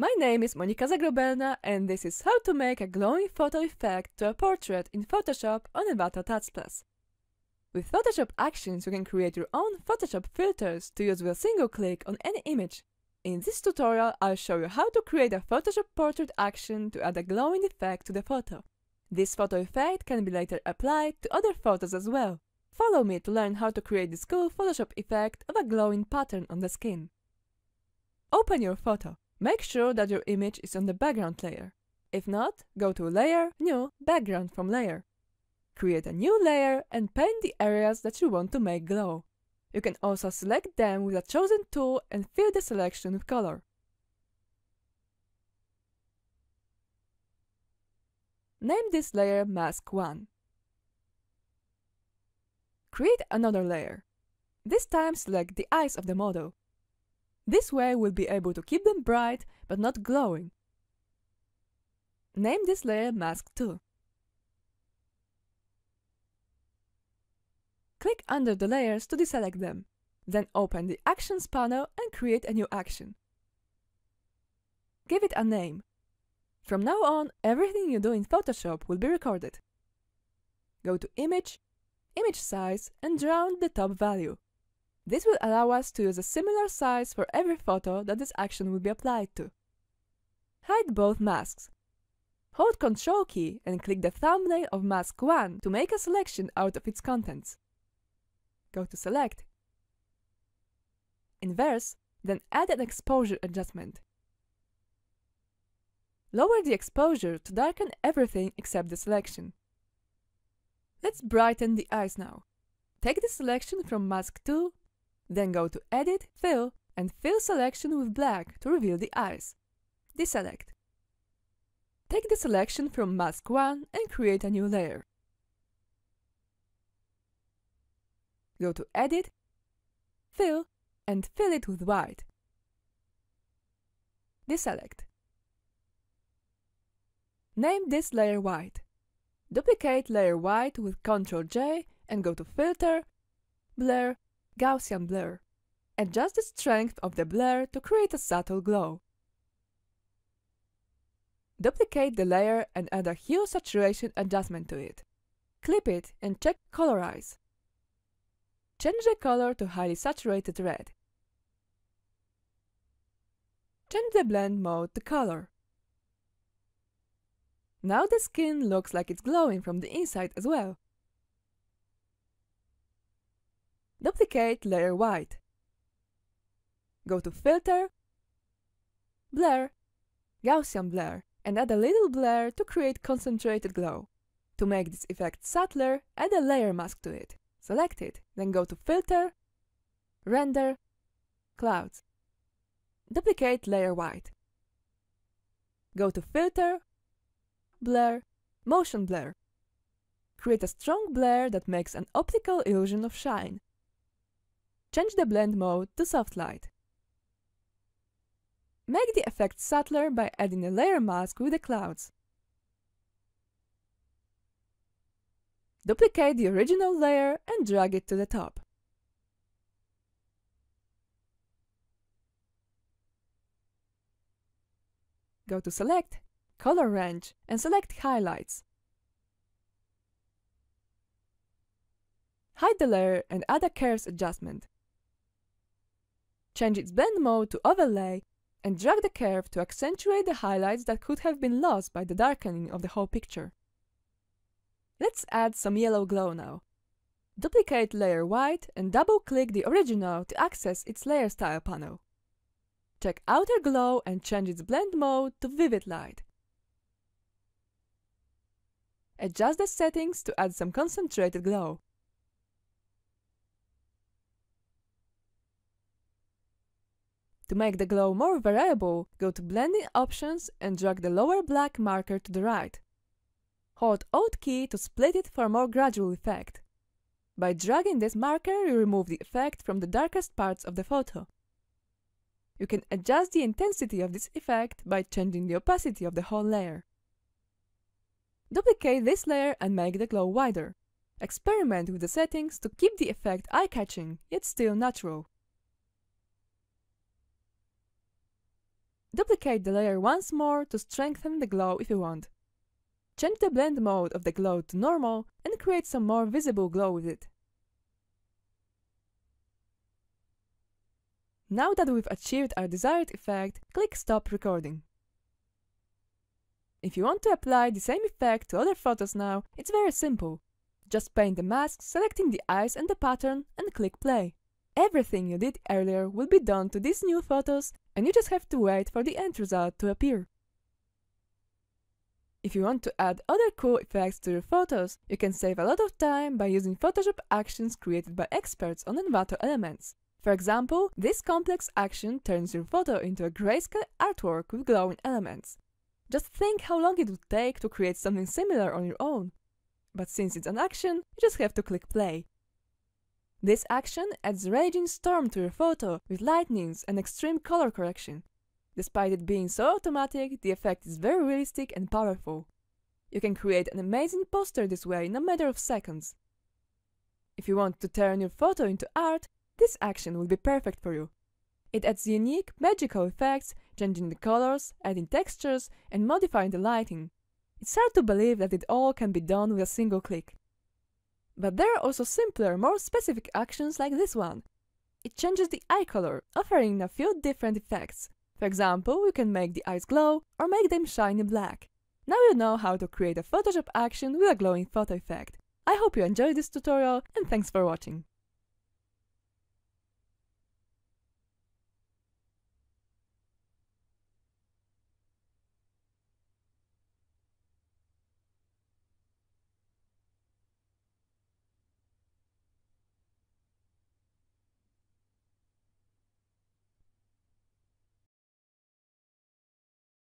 My name is Monica Zagrobelna and this is how to make a glowing photo effect to a portrait in Photoshop on Envato Touch Plus. With Photoshop Actions you can create your own Photoshop filters to use with a single click on any image. In this tutorial I'll show you how to create a Photoshop portrait action to add a glowing effect to the photo. This photo effect can be later applied to other photos as well. Follow me to learn how to create this cool Photoshop effect of a glowing pattern on the skin. Open your photo. Make sure that your image is on the background layer. If not, go to Layer, New, Background from Layer. Create a new layer and paint the areas that you want to make glow. You can also select them with a chosen tool and fill the selection with color. Name this layer Mask 1. Create another layer. This time select the eyes of the model. This way we'll be able to keep them bright, but not glowing. Name this layer Mask 2. Click under the layers to deselect them. Then open the Actions panel and create a new action. Give it a name. From now on, everything you do in Photoshop will be recorded. Go to Image, Image Size and round the top value. This will allow us to use a similar size for every photo that this action will be applied to. Hide both masks. Hold Ctrl key and click the thumbnail of mask 1 to make a selection out of its contents. Go to Select, Inverse, then add an exposure adjustment. Lower the exposure to darken everything except the selection. Let's brighten the eyes now. Take the selection from mask 2 then go to Edit, Fill, and Fill Selection with Black to reveal the eyes. Deselect. Take the selection from Mask 1 and create a new layer. Go to Edit, Fill, and fill it with white. Deselect. Name this layer white. Duplicate layer white with Ctrl J and go to Filter, Blur, Gaussian blur. Adjust the strength of the blur to create a subtle glow. Duplicate the layer and add a hue saturation adjustment to it. Clip it and check Colorize. Change the color to highly saturated red. Change the blend mode to color. Now the skin looks like it's glowing from the inside as well. Duplicate layer white. Go to Filter, Blur, Gaussian Blur, and add a little blur to create concentrated glow. To make this effect subtler, add a layer mask to it. Select it, then go to Filter, Render, Clouds. Duplicate layer white. Go to Filter, Blur, Motion Blur. Create a strong blur that makes an optical illusion of shine. Change the blend mode to soft light. Make the effect subtler by adding a layer mask with the clouds. Duplicate the original layer and drag it to the top. Go to Select, Color Range and select Highlights. Hide the layer and add a curves adjustment change its blend mode to overlay, and drag the curve to accentuate the highlights that could have been lost by the darkening of the whole picture. Let's add some yellow glow now. Duplicate layer white and double-click the original to access its layer style panel. Check outer glow and change its blend mode to vivid light. Adjust the settings to add some concentrated glow. To make the glow more variable, go to Blending Options and drag the lower black marker to the right. Hold Alt key to split it for a more gradual effect. By dragging this marker, you remove the effect from the darkest parts of the photo. You can adjust the intensity of this effect by changing the opacity of the whole layer. Duplicate this layer and make the glow wider. Experiment with the settings to keep the effect eye-catching, yet still natural. Duplicate the layer once more to strengthen the glow if you want. Change the blend mode of the glow to normal and create some more visible glow with it. Now that we've achieved our desired effect, click Stop Recording. If you want to apply the same effect to other photos now, it's very simple. Just paint the mask, selecting the eyes and the pattern, and click Play. Everything you did earlier will be done to these new photos and you just have to wait for the end result to appear. If you want to add other cool effects to your photos, you can save a lot of time by using Photoshop actions created by experts on Envato elements. For example, this complex action turns your photo into a grayscale artwork with glowing elements. Just think how long it would take to create something similar on your own. But since it's an action, you just have to click play, this action adds raging storm to your photo with lightnings and extreme color correction. Despite it being so automatic, the effect is very realistic and powerful. You can create an amazing poster this way in a matter of seconds. If you want to turn your photo into art, this action will be perfect for you. It adds unique, magical effects, changing the colors, adding textures, and modifying the lighting. It's hard to believe that it all can be done with a single click. But there are also simpler, more specific actions like this one. It changes the eye color, offering a few different effects. For example, you can make the eyes glow or make them shiny black. Now you know how to create a Photoshop action with a glowing photo effect. I hope you enjoyed this tutorial and thanks for watching.